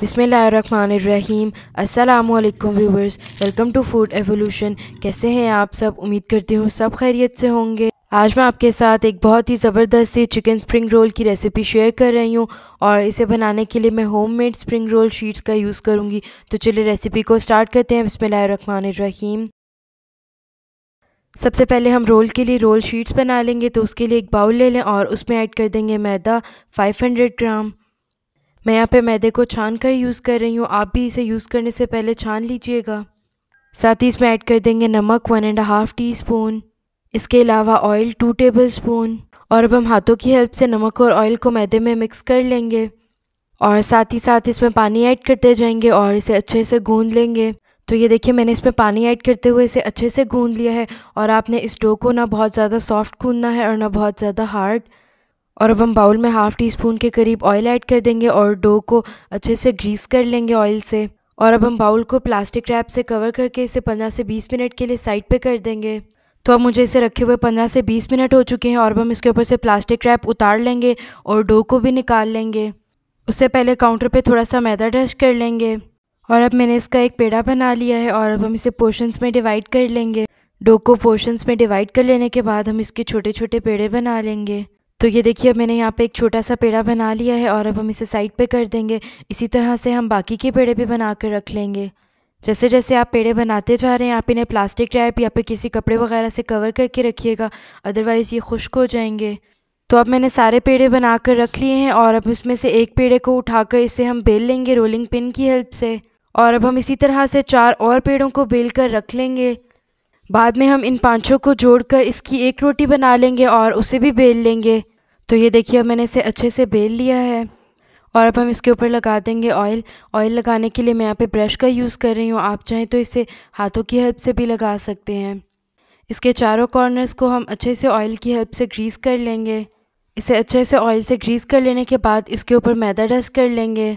बिसमीम अल्लाम viewers welcome to food evolution कैसे हैं आप सब उम्मीद करती हूँ सब खैरियत से होंगे आज मैं आपके साथ एक बहुत ही ज़बरदस्त सी चिकन स्प्रिंग रोल की रेसिपी शेयर कर रही हूँ और इसे बनाने के लिए मैं होममेड स्प्रिंग रोल शीट्स का यूज़ करूँगी तो चलिए रेसिपी को स्टार्ट करते हैं बिसमीम सबसे पहले हम रोल के लिए रोल शीट्स बना लेंगे तो उसके लिए एक बाउल ले लें और उसमें ऐड कर देंगे मैदा 500 ग्राम मैं यहाँ पे मैदे को छान कर यूज़ कर रही हूँ आप भी इसे यूज़ करने से पहले छान लीजिएगा साथ ही इसमें ऐड कर देंगे नमक one and half teaspoon इसके अलावा ऑयल टू टेबल स्पून और अब हम हाथों की हेल्प से नमक और ऑयल को मैदे में मिक्स कर लेंगे और साथ ही साथ इसमें पानी ऐड करते जाएंगे और इसे अच्छे से गूंद लेंगे तो ये देखिए मैंने इसमें पानी ऐड करते हुए इसे अच्छे से गूंद लिया है और आपने इस डो को ना बहुत ज़्यादा सॉफ्ट गूंदना है और ना बहुत ज़्यादा हार्ड और अब हम बाउल में हाफ़ टी स्पून के करीब ऑयल ऐड कर देंगे और डो को अच्छे से ग्रीस कर लेंगे ऑयल से और अब हम बाउल को प्लास्टिक रैप से कवर करके इसे पंद्रह से बीस मिनट के लिए साइड पे कर देंगे तो अब मुझे इसे रखे हुए पंद्रह से बीस मिनट हो चुके हैं और अब हम इसके ऊपर से प्लास्टिक रैप उतार लेंगे और डो को भी निकाल लेंगे उससे पहले काउंटर पे थोड़ा सा मैदा डस्ट कर लेंगे और अब मैंने इसका एक पेड़ा बना लिया है और अब हम इसे पोर्शंस में डिवाइड कर लेंगे डो को पोर्शंस में डिवाइड कर लेने के बाद हम इसके छोटे छोटे पेड़े बना लेंगे तो ये देखिए मैंने यहाँ पे एक छोटा सा पेड़ा बना लिया है और अब हम इसे साइड पे कर देंगे इसी तरह से हम बाकी के पेड़े भी बना कर रख लेंगे जैसे जैसे आप पेड़े बनाते जा रहे हैं आप इन्हें प्लास्टिक रैप या फिर किसी कपड़े वगैरह से कवर करके रखिएगा अदरवाइज़ ये खुश्क हो जाएंगे तो अब मैंने सारे पेड़े बना कर रख लिए हैं और अब उसमें से एक पेड़े को कर इसे हम बेल लेंगे रोलिंग पिन की हेल्प से और अब हम इसी तरह से चार और पेड़ों को बेल कर रख लेंगे बाद में हम इन पांचों को जोड़कर इसकी एक रोटी बना लेंगे और उसे भी बेल लेंगे तो ये देखिए मैंने इसे अच्छे से बेल लिया है और अब हम इसके ऊपर लगा देंगे ऑयल ऑयल लगाने के लिए मैं यहाँ पे ब्रश का यूज़ कर रही हूँ आप चाहें तो इसे हाथों की हेल्प से भी लगा सकते हैं इसके चारों कॉर्नर्स को हम अच्छे से ऑयल की हेल्प से ग्रीस कर लेंगे इसे अच्छे से ऑयल से ग्रीस कर लेने के बाद इसके ऊपर मैदा डस्ट कर लेंगे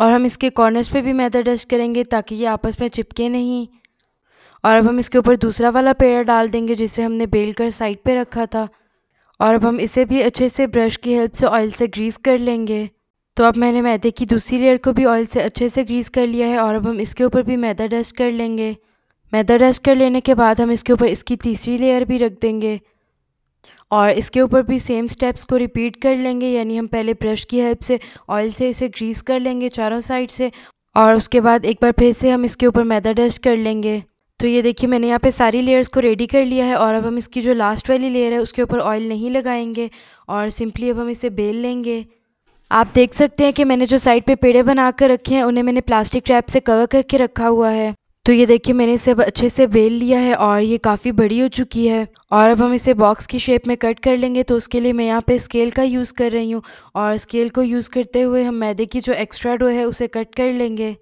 और हम इसके कॉर्नर्स पे भी मैदा डस्ट करेंगे ताकि ये आपस में चिपके नहीं और अब हम इसके ऊपर दूसरा वाला पेड़ डाल देंगे जिसे हमने बेल कर साइड पे रखा था और अब हम इसे भी अच्छे से ब्रश की हेल्प से ऑयल से ग्रीस कर लेंगे तो अब मैंने मैदे की दूसरी लेयर को भी ऑयल से अच्छे से ग्रीस कर लिया है और अब हम इसके ऊपर भी मैदा डस्ट कर लेंगे मैदा डस्ट कर लेने के बाद हम इसके ऊपर इसकी तीसरी लेयर भी रख देंगे और इसके ऊपर भी सेम स्टेप्स को रिपीट कर लेंगे यानी हम पहले ब्रश की हेल्प से ऑयल से इसे ग्रीस कर लेंगे चारों साइड से और उसके बाद एक बार फिर से हम इसके ऊपर मैदा डस्ट कर लेंगे तो ये देखिए मैंने यहाँ पे सारी लेयर्स को रेडी कर लिया है और अब हम इसकी जो लास्ट वाली लेयर है उसके ऊपर ऑयल नहीं लगाएंगे और सिंपली अब हम इसे बेल लेंगे आप देख सकते हैं कि मैंने जो साइड पे पेड़े बना कर रखे हैं उन्हें मैंने प्लास्टिक ट्रैप से कवर करके रखा हुआ है तो ये देखिए मैंने इसे अब अच्छे से बेल लिया है और ये काफ़ी बड़ी हो चुकी है और अब हम इसे बॉक्स की शेप में कट कर लेंगे तो उसके लिए मैं यहाँ पे स्केल का यूज़ कर रही हूँ और स्केल को यूज़ करते हुए हम मैदे की जो एक्स्ट्रा डो है उसे कट कर लेंगे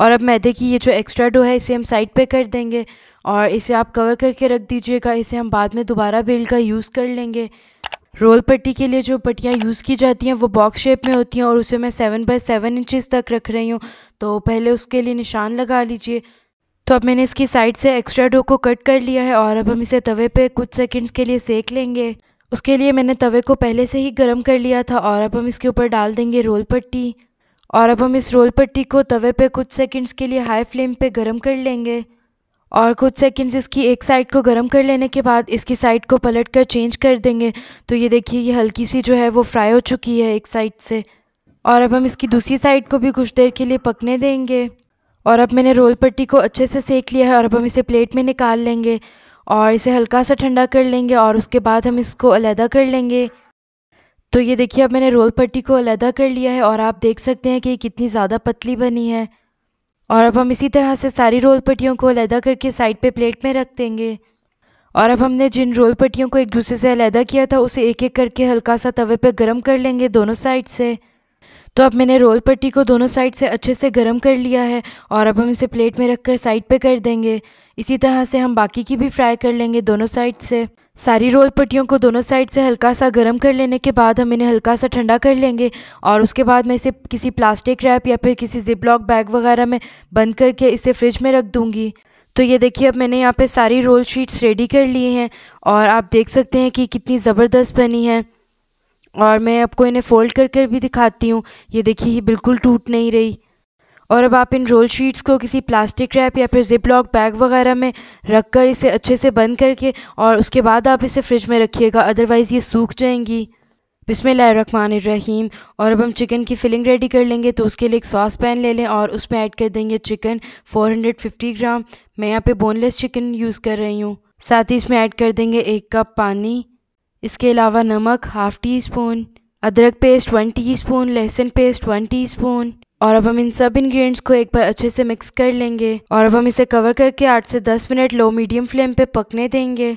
और अब मैदे की ये जो एक्स्ट्रा डो है इसे हम साइड पे कर देंगे और इसे आप कवर करके रख दीजिएगा इसे हम बाद में दोबारा बेल का यूज़ कर लेंगे रोल पट्टी के लिए जो पट्टियाँ यूज़ की जाती हैं वो बॉक्स शेप में होती हैं और उसे मैं सेवन बाई सेवन इंचज़ तक रख रही हूँ तो पहले उसके लिए निशान लगा लीजिए तो अब मैंने इसकी साइड से एक्स्ट्रा डो को कट कर लिया है और अब हम इसे तवे पे कुछ सेकंड्स के लिए सेक लेंगे उसके लिए मैंने तवे को पहले से ही गर्म कर लिया था और अब हम इसके ऊपर डाल देंगे रोल पट्टी और अब हम इस रोल पट्टी को तवे पे कुछ सेकंड्स के लिए हाई फ्लेम पे गरम कर लेंगे और कुछ सेकंड्स इसकी एक साइड को गरम कर लेने के बाद इसकी साइड को पलट कर चेंज कर देंगे तो ये देखिए ये हल्की सी जो है वो फ्राई हो चुकी है एक साइड से और अब हम इसकी दूसरी साइड को भी कुछ देर के लिए पकने देंगे और अब मैंने रोल पट्टी को अच्छे से सेक लिया है और अब हम इसे प्लेट में निकाल लेंगे और इसे हल्का सा ठंडा कर लेंगे और उसके बाद हम इसको अलहदा कर लेंगे तो ये देखिए अब मैंने रोल पट्टी को अलहदा कर लिया है और आप देख सकते हैं कि कितनी ज़्यादा पतली बनी है और अब हम इसी तरह से सारी रोल पट्टियों को अलहदा करके साइड पे प्लेट में रख देंगे और अब हमने जिन रोल पट्टियों को एक दूसरे से अलहदा किया था उसे एक एक करके हल्का सा तवे पे गर्म कर लेंगे दोनों साइड से तो अब मैंने रोल पट्टी को दोनों साइड से अच्छे से गर्म कर लिया है और अब हम इसे प्लेट में रख कर साइड पर कर देंगे इसी तरह से हम बाकी की भी फ्राई कर लेंगे दोनों साइड से सारी रोल पट्टियों को दोनों साइड से हल्का सा गर्म कर लेने के बाद हम इन्हें हल्का सा ठंडा कर लेंगे और उसके बाद मैं इसे किसी प्लास्टिक रैप या फिर किसी जिप लॉक बैग वगैरह में बंद करके इसे फ्रिज में रख दूँगी तो ये देखिए अब मैंने यहाँ पे सारी रोल शीट्स रेडी कर लिए हैं और आप देख सकते हैं कि कितनी ज़बरदस्त बनी है और मैं आपको इन्हें फ़ोल्ड कर कर भी दिखाती हूँ ये देखिए ये बिल्कुल टूट नहीं रही और अब आप इन रोल शीट्स को किसी प्लास्टिक रैप या फिर जिप लॉक बैग वगैरह में रख कर इसे अच्छे से बंद करके और उसके बाद आप इसे फ्रिज में रखिएगा अदरवाइज़ ये सूख जाएंगी रहीम और अब हम चिकन की फिलिंग रेडी कर लेंगे तो उसके लिए एक सॉस पैन ले लें और उसमें ऐड कर देंगे चिकन 450 ग्राम मैं यहाँ पे बोनलेस चिकन यूज़ कर रही हूँ साथ ही इसमें ऐड कर देंगे एक कप पानी इसके अलावा नमक हाफ़ टी स्पून अदरक पेस्ट वन टी स्पून लहसुन पेस्ट वन टी स्पून और अब हम इन सब इंग्रेडिएंट्स को एक बार अच्छे से मिक्स कर लेंगे और अब हम इसे कवर करके आठ से दस मिनट लो मीडियम फ्लेम पे पकने देंगे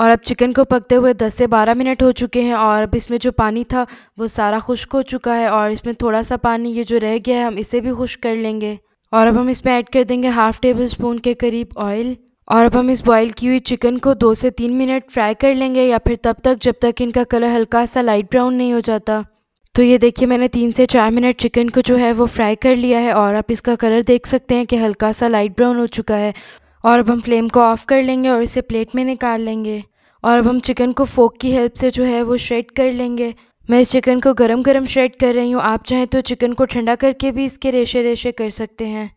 और अब चिकन को पकते हुए 10 से 12 मिनट हो चुके हैं और अब इसमें जो पानी था वो सारा खुश्क हो चुका है और इसमें थोड़ा सा पानी ये जो रह गया है हम इसे भी खुश्क कर लेंगे और अब हम इसमें ऐड कर देंगे हाफ़ टेबल स्पून के करीब ऑयल और अब हम इस बॉयल की हुई चिकन को दो से तीन मिनट फ्राई कर लेंगे या फिर तब तक जब तक इनका कलर हल्का सा लाइट ब्राउन नहीं हो जाता तो ये देखिए मैंने तीन से चार मिनट चिकन को जो है वो फ्राई कर लिया है और आप इसका कलर देख सकते हैं कि हल्का सा लाइट ब्राउन हो चुका है और अब हम फ्लेम को ऑफ़ कर लेंगे और इसे प्लेट में निकाल लेंगे और अब हम चिकन को फोक की हेल्प से जो है वो श्रेड कर लेंगे मैं इस चिकन को गरम गरम श्रेड कर रही हूँ आप चाहें तो चिकन को ठंडा करके भी इसके रेशे रेशे कर सकते हैं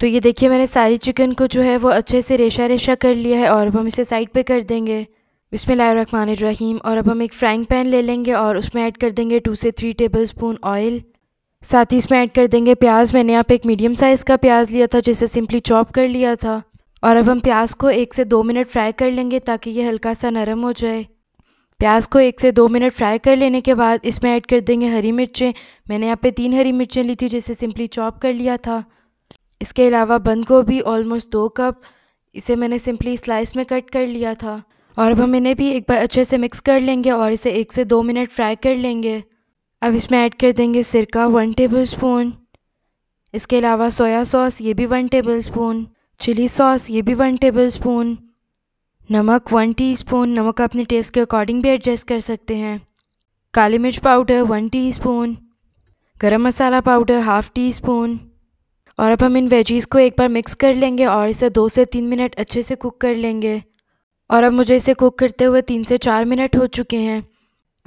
तो ये देखिए मैंने सारी चिकन को जो है वो अच्छे से रेशा रेशा कर लिया है और अब हम इसे साइड पे कर देंगे बिसमीम और अब हम एक फ्राइंग पैन ले लेंगे और उसमें ऐड कर देंगे टू से थ्री टेबल स्पून ऑयल साथ ही इसमें ऐड कर देंगे प्याज मैंने यहाँ पे एक मीडियम साइज़ का प्याज लिया था जिसे सिंपली चॉप कर लिया था और अब हम प्याज को एक से दो मिनट फ्राई कर लेंगे ताकि ये हल्का सा नरम हो जाए प्याज को एक से दो मिनट फ्राई कर लेने के बाद इसमें ऐड कर देंगे हरी मिर्चें मैंने यहाँ पे तीन हरी मिर्चें ली थी जिसे सिंपली चॉप कर लिया था इसके अलावा बंद गोभी ऑलमोस्ट दो कप इसे मैंने सिंपली स्लाइस में कट कर लिया था और अब हम इन्हें भी एक बार अच्छे से मिक्स कर लेंगे और इसे एक से दो मिनट फ्राई कर लेंगे अब इसमें ऐड कर देंगे सिरका वन टेबल स्पून इसके अलावा सोया सॉस ये भी one tablespoon chilli sauce ये भी वन टेबल स्पून नमक वन टीस्पून नमक अपने टेस्ट के अकॉर्डिंग भी एडजस्ट कर सकते हैं काली मिर्च powder one spoon garam masala powder half teaspoon और अब हम इन वेजीज़ को एक बार मिक्स कर लेंगे और इसे दो से तीन मिनट अच्छे से कुक कर लेंगे और अब मुझे इसे कुक करते हुए तीन से चार मिनट हो चुके हैं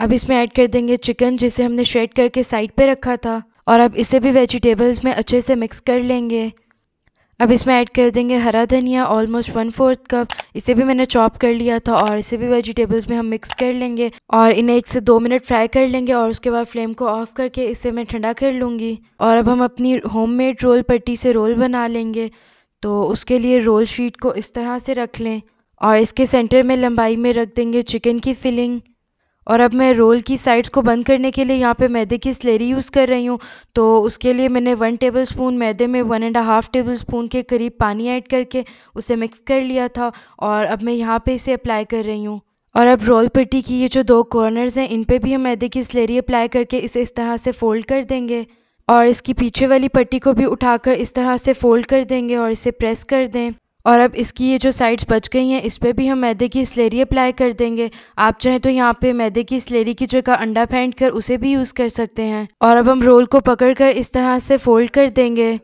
अब इसमें ऐड कर देंगे चिकन जिसे हमने श्रेड करके साइड पे रखा था और अब इसे भी वेजिटेबल्स में अच्छे से मिक्स कर लेंगे अब इसमें ऐड कर देंगे हरा धनिया ऑलमोस्ट वन फोर्थ कप इसे भी मैंने चॉप कर लिया था और इसे भी वेजिटेबल्स में हम मिक्स कर लेंगे और इन्हें एक से दो मिनट फ्राई कर लेंगे और उसके बाद फ्लेम को ऑफ करके इसे मैं ठंडा कर लूँगी और अब हम अपनी होममेड रोल पट्टी से रोल बना लेंगे तो उसके लिए रोल शीट को इस तरह से रख लें और इसके सेंटर में लंबाई में रख देंगे चिकन की फिलिंग और अब मैं रोल की साइड्स को बंद करने के लिए यहाँ पे मैदे की स्लेरी यूज़ कर रही हूँ तो उसके लिए मैंने वन टेबल स्पून मैदे में one and half tablespoon के करीब पानी ऐड करके उसे मिक्स कर लिया था और अब मैं यहाँ पे इसे अप्लाई कर रही हूँ और अब रोल पट्टी की ये जो दो कॉर्नर्स हैं इन पर भी हम मैदे की स्लेरी अप्लाई करके इसे इस तरह से फ़ोल्ड कर देंगे और इसकी पीछे वाली पट्टी को भी उठाकर इस तरह से फ़ोल्ड कर देंगे और इसे प्रेस कर दें और अब इसकी ये जो साइड्स बच गई हैं इस पर भी हम मैदे की स्लेरी अप्लाई कर देंगे आप चाहें तो यहाँ पे मैदे की स्लेरी की जगह अंडा फेंट कर उसे भी यूज़ कर सकते हैं और अब हम रोल को पकड़ कर इस तरह से फोल्ड कर देंगे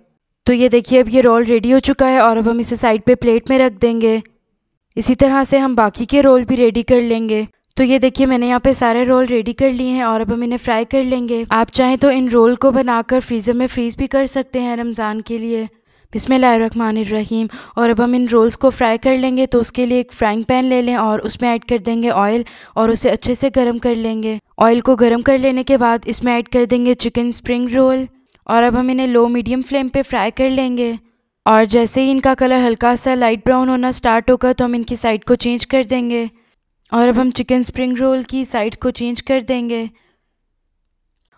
तो ये देखिए अब ये रोल रेडी हो चुका है और अब हम इसे साइड पर प्लेट में रख देंगे इसी तरह से हम बाकी के रोल भी रेडी कर लेंगे तो ये देखिए मैंने यहाँ पे सारे रोल रेडी कर लिए हैं और अब हम इन्हें फ्राई कर लेंगे आप चाहें तो इन रोल को बनाकर फ्रीज़र में फ्रीज़ भी कर सकते हैं रमज़ान के लिए बिसमीम और अब हम इन रोल्स को फ्राई कर लेंगे तो उसके लिए एक फ्राइंग पैन ले लें और उसमें ऐड कर देंगे ऑयल और उसे अच्छे से गर्म कर लेंगे ऑयल को गर्म कर लेने के बाद इसमें ऐड कर देंगे चिकन स्प्रिंग रोल और अब हम इन्हें लो मीडियम फ्लेम पर फ्राई कर लेंगे और जैसे ही इनका कलर हल्का सा लाइट ब्राउन होना स्टार्ट होगा तो हम इनकी साइड को चेंज कर देंगे और अब हम चिकन स्प्रिंग रोल की साइड को चेंज कर देंगे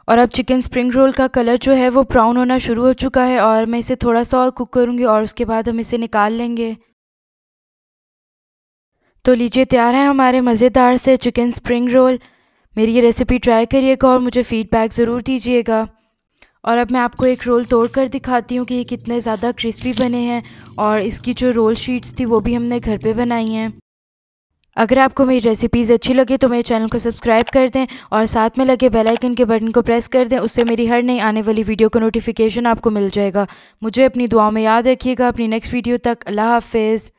और अब चिकन स्प्रिंग रोल का कलर जो है वो ब्राउन होना शुरू हो चुका है और मैं इसे थोड़ा सा और कुक करूँगी और उसके बाद हम इसे निकाल लेंगे तो लीजिए तैयार है हमारे मज़ेदार से चिकन स्प्रिंग रोल मेरी ये रेसिपी ट्राई करिएगा और मुझे फ़ीडबैक ज़रूर दीजिएगा और अब मैं आपको एक रोल तोड़ कर दिखाती हूँ कि ये कितने ज़्यादा क्रिस्पी बने हैं और इसकी जो रोल शीट्स थी वो भी हमने घर पे बनाई हैं अगर आपको मेरी रेसिपीज़ अच्छी लगे तो मेरे चैनल को सब्सक्राइब कर दें और साथ में लगे बेल आइकन के बटन को प्रेस कर दें उससे मेरी हर नई आने वाली वीडियो का नोटिफिकेशन आपको मिल जाएगा मुझे अपनी दुआओं में याद रखिएगा अपनी नेक्स्ट वीडियो तक अल्लाह हाफिज़